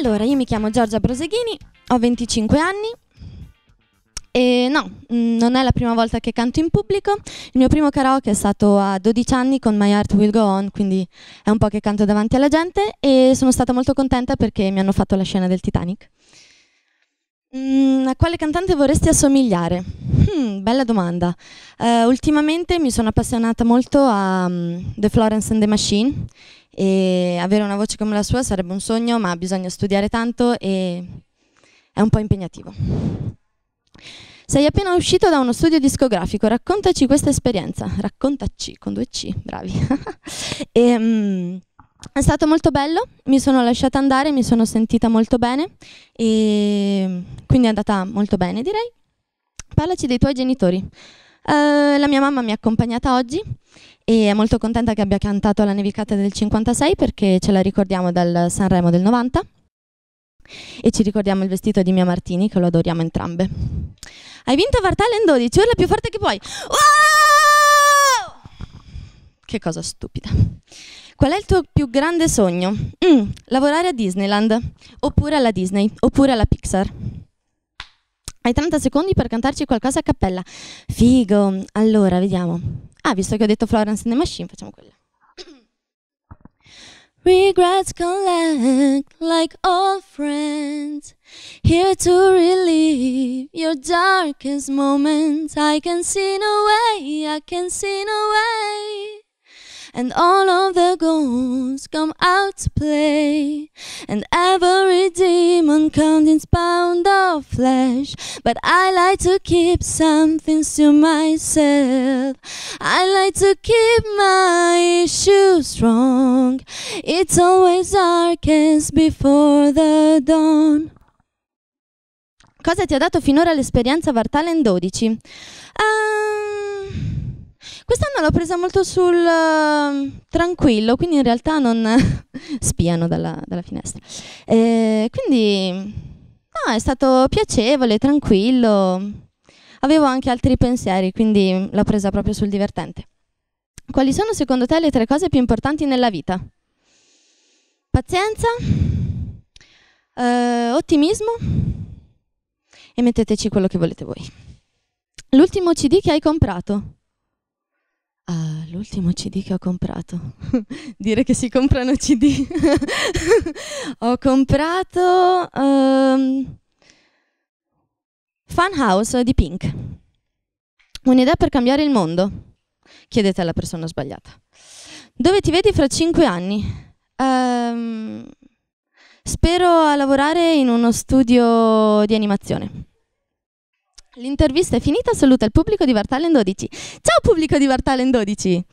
Allora, io mi chiamo Giorgia Broseghini, ho 25 anni, e no, mm, non è la prima volta che canto in pubblico. Il mio primo karaoke è stato a 12 anni con My Heart Will Go On, quindi è un po' che canto davanti alla gente e sono stata molto contenta perché mi hanno fatto la scena del Titanic. Mm, a quale cantante vorresti assomigliare? Hmm, bella domanda. Uh, ultimamente mi sono appassionata molto a um, The Florence and the Machine e avere una voce come la sua sarebbe un sogno, ma bisogna studiare tanto e è un po' impegnativo. Sei appena uscito da uno studio discografico, raccontaci questa esperienza, raccontaci con due C, bravi. e, um, è stato molto bello, mi sono lasciata andare, mi sono sentita molto bene e quindi è andata molto bene direi. Parlaci dei tuoi genitori. Eh, la mia mamma mi ha accompagnata oggi e è molto contenta che abbia cantato la nevicata del 56 perché ce la ricordiamo dal Sanremo del 90 e ci ricordiamo il vestito di Mia Martini che lo adoriamo entrambe. Hai vinto Vartalen 12, urla più forte che puoi. Wow! Che cosa stupida. Qual è il tuo più grande sogno? Mm, lavorare a Disneyland, oppure alla Disney, oppure alla Pixar. Hai 30 secondi per cantarci qualcosa a cappella. Figo. Allora, vediamo. Ah, visto che ho detto Florence and the Machine, facciamo quella. Regrets collect like old friends. Here to relieve your darkest moments. I can see no way, I can see no way and all of the ghosts come out to play, and every demon comes in pound of flesh. But I like to keep some things to myself. I like to keep my issues strong. It's always darkest before the dawn. Cosa ti ha dato finora l'esperienza Vartalen 12? Ah, l'ho presa molto sul uh, tranquillo, quindi in realtà non spiano dalla, dalla finestra. Eh, quindi no, è stato piacevole, tranquillo. Avevo anche altri pensieri, quindi l'ho presa proprio sul divertente. Quali sono secondo te le tre cose più importanti nella vita? Pazienza, eh, ottimismo e metteteci quello che volete voi. L'ultimo CD che hai comprato? Uh, l'ultimo CD che ho comprato. Dire che si comprano CD. ho comprato um, Funhouse di Pink. Un'idea per cambiare il mondo. Chiedete alla persona sbagliata. Dove ti vedi fra cinque anni? Um, spero a lavorare in uno studio di animazione. L'intervista è finita, saluta il pubblico di Vartalen 12. Ciao pubblico di Vartalen 12!